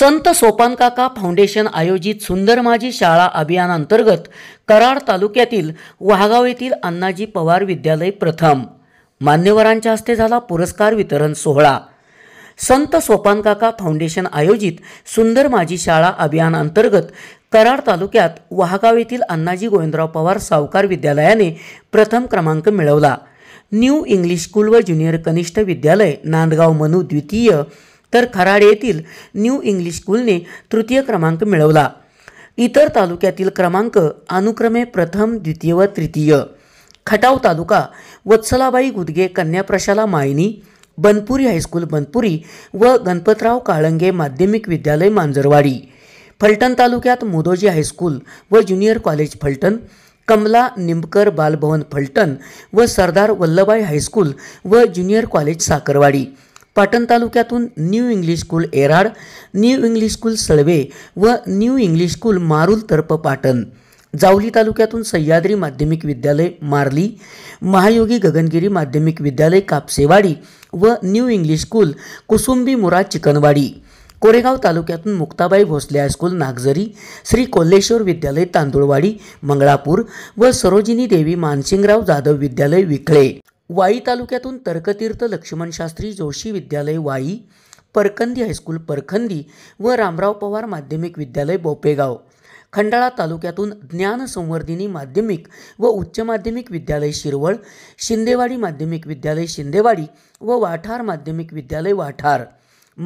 संत सोपानकाका फाउंडेशन आयोजित सुंदर माझी शाळा अभियानांतर्गत कराड तालुक्यातील वाहगाव येथील अण्णाजी पवार विद्यालय प्रथम मान्यवरांच्या हस्ते झाला पुरस्कार वितरण सोहळा संत सोपानकाका फाउंडेशन आयोजित सुंदर माझी शाळा अभियानांतर्गत कराड तालुक्यात वाहगाव येथील अण्णाजी गोविंदराव पवार सावकार विद्यालयाने प्रथम क्रमांक मिळवला न्यू इंग्लिश स्कूल व ज्युनियर कनिष्ठ विद्यालय नांदगाव मनू द्वितीय तर खराड येथील न्यू इंग्लिश स्कूलने तृतीय क्रमांक मिळवला इतर तालुक्यातील क्रमांक अनुक्रमे प्रथम द्वितीय व तृतीय खटाव तालुका वत्सलाबाई गुदगे कन्या प्रशाला मायनी बनपुरी हायस्कूल बनपुरी व गणपतराव काळंगे माध्यमिक विद्यालय मांजरवाडी फलटण तालुक्यात मोदोजी हायस्कूल व ज्युनियर कॉलेज फलटण कमला निंबकर बालभवन फलटण व सरदार वल्लभभाई हायस्कूल व ज्युनियर कॉलेज साकरवाडी पाटण तालुक्यातून new English school Erad new English school Salve व new English school Marul Tarf Patan Jawali तालुक्यातून सह्याद्री माध्यमिक विद्यालय मारली महायोगी गगनगिरी माध्यमिक विद्यालय कापसेवाडी व न्यू इंग्लिश स्कूल कुसुंबी मुरा चिकनवाडी कोरेगाव तालुक्यातून मुक्ताबाई भोसले हायस्कूल नागझरी श्री कोल्हेश्वर विद्यालय तांदुळवाडी मंगळापूर व सरोजिनी देवी मानसिंगराव जाधव विद्यालय विखळे वाई तालुक्यातून तर्कतीर्थ लक्ष्मणशास्त्री जोशी विद्यालय वाई परकंदी हायस्कूल परखंदी व रामराव पवार माध्यमिक विद्यालय बोपेगाव खंडाळा तालुक्यातून ज्ञानसंवर्धिनी माध्यमिक व उच्च माध्यमिक विद्यालय शिरवळ शिंदेवाडी माध्यमिक विद्यालय शिंदेवाडी व वाठार माध्यमिक विद्यालय वाठार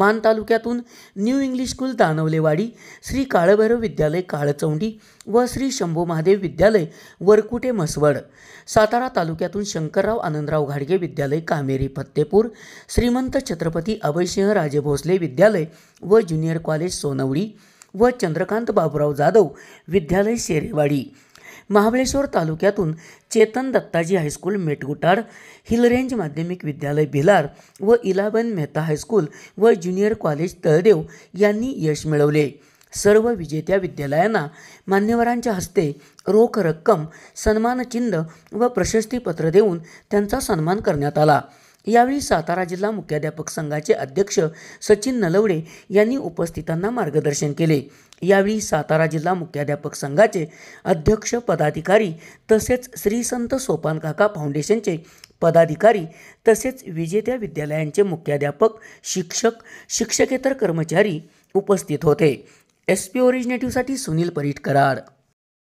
मान तालुक्यातून new English school Danawalewadi Shri Kalbhairav विद्यालय काळचौंडी व श्री शंभू महादेव विद्यालय वरकुटे म्हसवड सातारा तालुक्यातून शंकरराव आनंदराव घाडगे विद्यालय कामेरी फत्तेपूर श्रीमंत छत्रपती अभयसिंह राजे भोसले विद्यालय व ज्युनियर कॉलेज सोनवडी व चंद्रकांत बाबुराव जाधव विद्यालय शेरेवाडी महाबळेश्वर तालुक्यातून चेतन दत्ताजी हायस्कूल मेटगुटार हिलरेंज माध्यमिक विद्यालय भिलार व इलाबन मेहता हायस्कूल व ज्युनियर कॉलेज तळदेव यांनी यश मिळवले सर्व विजेत्या विद्यालयांना मान्यवरांच्या हस्ते रोख रक्कम सन्मानचिन्ह व प्रशस्तीपत्र देऊन त्यांचा सन्मान करण्यात आला यावेळी सातारा जिल्हा मुख्याध्यापक संघाचे अध्यक्ष सचिन नलवडे यांनी उपस्थितांना मार्गदर्शन केले यावेळी सातारा जिल्हा मुख्याध्यापक संघाचे अध्यक्ष पदाधिकारी तसेच श्री संत सोपान काका फाउंडेशनचे पदाधिकारी तसेच विजेत्या विद्यालयांचे मुख्याध्यापक शिक्षक शिक्षकेतर कर्मचारी उपस्थित होते एस पी ओरिजिनेटिव्हसाठी सुनील करार